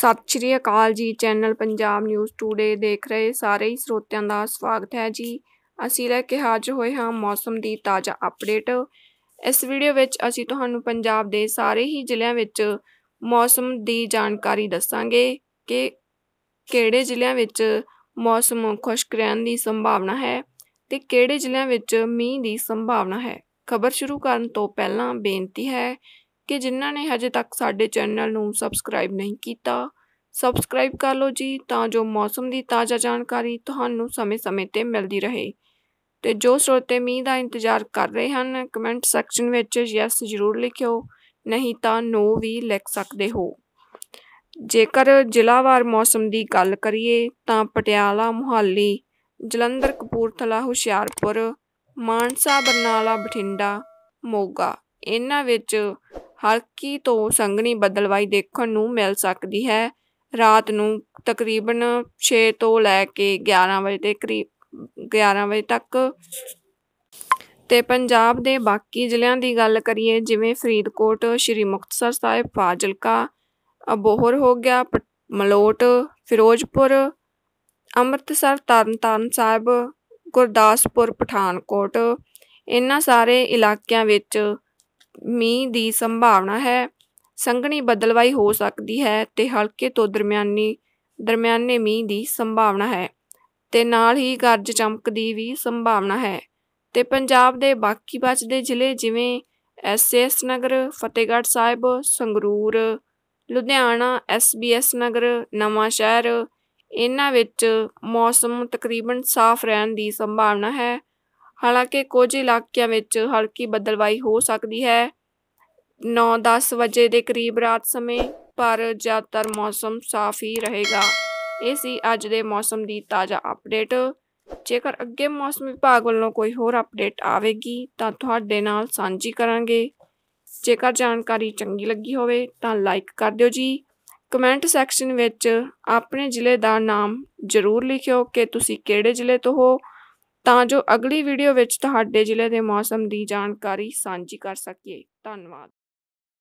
ਸਤਿ ਸ਼੍ਰੀ ਅਕਾਲ ਜੀ channel Punjab news today ਦੇਖ ਰਹੇ ਸਾਰੇ ਹੀ ਸਰੋਤਿਆਂ ਦਾ ਸਵਾਗਤ ਹੈ ਜੀ ਅਸੀਂ ਲੈ ਕੇ ਹਾਜ਼ਰ ਹੋਏ ਹਾਂ ਮੌਸਮ ਦੀ ਤਾਜ਼ਾ ਅਪਡੇਟ ਇਸ ਵੀਡੀਓ ਵਿੱਚ ਅਸੀਂ ਤੁਹਾਨੂੰ ਪੰਜਾਬ ਦੇ ਸਾਰੇ ਹੀ ਜ਼ਿਲ੍ਹਿਆਂ ਵਿੱਚ ਮੌਸਮ ਦੀ ਜਾਣਕਾਰੀ ਦੱਸਾਂਗੇ ਕਿ ਕਿਹੜੇ ਜ਼ਿਲ੍ਹਿਆਂ ਵਿੱਚ ਮੌਸਮ ਖੁਸ਼ਕ ਰਹਿਣ ਦੀ ਸੰਭਾਵਨਾ ਹੈ ਤੇ ਕਿਹੜੇ ਜ਼ਿਲ੍ਹਿਆਂ ਵਿੱਚ ਮੀਂਹ ਦੀ ਸੰਭਾਵਨਾ ਹੈ ਖਬਰ ਸ਼ੁਰੂ ਕਰਨ ਤੋਂ ਪਹਿਲਾਂ ਬੇਨਤੀ ਹੈ ਕਿ ਜਿਨ੍ਹਾਂ ਨੇ ਹਜੇ ਤੱਕ ਸਾਡੇ ਚੈਨਲ ਨੂੰ ਸਬਸਕ੍ਰਾਈਬ ਨਹੀਂ ਕੀਤਾ ਸਬਸਕ੍ਰਾਈਬ ਕਰ ਲਓ ਜੀ ਤਾਂ ਜੋ ਮੌਸਮ ਦੀ ਤਾਜ਼ਾ ਜਾਣਕਾਰੀ ਤੁਹਾਨੂੰ ਸਮੇਂ-ਸਮੇਂ ਤੇ ਮਿਲਦੀ ਰਹੇ ਤੇ ਜੋ ਸਰੋਤੇ ਮੀਂਹ ਦਾ ਇੰਤਜ਼ਾਰ ਕਰ ਰਹੇ ਹਨ ਕਮੈਂਟ ਸੈਕਸ਼ਨ ਵਿੱਚ ਯੈਸ ਜ਼ਰੂਰ ਲਿਖਿਓ ਨਹੀਂ ਤਾਂ ਨੋ ਵੀ ਲਿਖ ਸਕਦੇ ਹੋ ਜੇਕਰ ਜ਼ਿਲ੍ਹਾਵਾਰ ਮੌਸਮ ਦੀ ਗੱਲ ਕਰੀਏ ਤਾਂ ਪਟਿਆਲਾ ਮੁਹਾਲੀ ਜਲੰਧਰ ਕਪੂਰਥਲਾ ਹੁਸ਼ਿਆਰਪੁਰ ਮਾਨਸਾ ਬਰਨਾਲਾ ਬਠਿੰਡਾ ਮੋਗਾ ਇਹਨਾਂ ਵਿੱਚ ਹਲਕੀ ਤੋਂ ਸੰਘਣੀ ਬੱਦਲਵਾਈ ਦੇਖਣ ਨੂੰ ਮਿਲ ਸਕਦੀ ਹੈ ਰਾਤ ਨੂੰ ਤਕਰੀਬਨ 6 ਤੋਂ ਲੈ ਕੇ 11 ਵਜੇ ਦੇ ਕਰੀਬ 11 ਵਜੇ ਤੱਕ ਤੇ ਪੰਜਾਬ ਦੇ ਬਾਕੀ ਜ਼ਿਲ੍ਹਿਆਂ ਦੀ ਗੱਲ ਕਰੀਏ ਜਿਵੇਂ ਫਰੀਦਕੋਟ ਸ਼੍ਰੀ ਮੁਕਤਸਰ ਸਾਹਿਬ ਫਾਜ਼ਿਲਕਾ ਅਬੋਹਰ ਹੋ ਗਿਆ ਮਲੋਟ ਫਿਰੋਜ਼ਪੁਰ ਅੰਮ੍ਰਿਤਸਰ ਤਰਨਤਾਰਨ ਸਾਹਿਬ ਗੁਰਦਾਸਪੁਰ ਪਠਾਨਕੋਟ ਇਹਨਾਂ ਸਾਰੇ ਇਲਾਕਿਆਂ ਵਿੱਚ ਮੀਂਹ ਦੀ ਸੰਭਾਵਨਾ ਹੈ ਸੰਘਣੀ ਬੱਦਲਵਾਈ ਹੋ ਸਕਦੀ ਹੈ ਤੇ ਹਲਕੇ ਤੋਂ ਦਰਮਿਆਨੀ ਦਰਮਿਆਨੇ ਮੀਂਹ ਦੀ ਸੰਭਾਵਨਾ ਹੈ ਤੇ ਨਾਲ ਹੀ ਗਰਜ ਚਮਕ ਦੀ ਵੀ ਸੰਭਾਵਨਾ ਹੈ ਤੇ ਪੰਜਾਬ ਦੇ ਬਾਕੀ ਬਚਦੇ ਜ਼ਿਲ੍ਹੇ ਜਿਵੇਂ SS Nagar Fatehgarh Sahib Sangrur Ludhiana SBS Nagar Nawanshahr ਇਹਨਾਂ ਵਿੱਚ ਮੌਸਮ ਤਕਰੀਬਨ ਸਾਫ਼ ਰਹਿਣ ਦੀ ਸੰਭਾਵਨਾ ਹੈ ਹਾਲਾਂਕਿ ਕੁਝ ਇਲਾਕਿਆਂ ਵਿੱਚ ਹਲਕੀ ਬੱਦਲਵਾਈ ਹੋ ਸਕਦੀ ਹੈ 9-10 ਵਜੇ ਦੇ ਕਰੀਬ ਰਾਤ ਸਮੇਂ ਪਰ ਜ਼ਿਆਦਾਤਰ ਮੌਸਮ ਸਾਫ਼ ਹੀ ਰਹੇਗਾ ਇਹ ਸੀ ਅੱਜ ਦੇ ਮੌਸਮ ਦੀ ਤਾਜ਼ਾ ਅਪਡੇਟ ਜੇਕਰ ਅੱਗੇ ਮੌਸਮ ਵਿਭਾਗ ਵੱਲੋਂ ਕੋਈ ਹੋਰ ਅਪਡੇਟ ਆਵੇਗੀ ਤਾਂ ਤੁਹਾਡੇ ਨਾਲ ਸਾਂਝੀ ਕਰਾਂਗੇ ਜੇਕਰ ਜਾਣਕਾਰੀ ਚੰਗੀ ਲੱਗੀ ਹੋਵੇ ਤਾਂ ਲਾਈਕ ਕਰ ਦਿਓ ਜੀ ਕਮੈਂਟ ਸੈਕਸ਼ਨ ਵਿੱਚ ਆਪਣੇ ਜ਼ਿਲ੍ਹੇ ਦਾ ਨਾਮ ਜ਼ਰੂਰ ਲਿਖਿਓ ਕਿ ਤੁਸੀਂ ਕਿਹੜੇ ਜ਼ਿਲ੍ਹੇ ਤੋਂ ਹੋ ਤਾਂ ਜੋ ਅਗਲੀ ਵੀਡੀਓ ਵਿੱਚ ਤੁਹਾਡੇ ਜ਼ਿਲ੍ਹੇ ਦੇ ਮੌਸਮ ਦੀ ਜਾਣਕਾਰੀ ਸਾਂਝੀ ਕਰ ਸਕੀਏ ਧੰਨਵਾਦ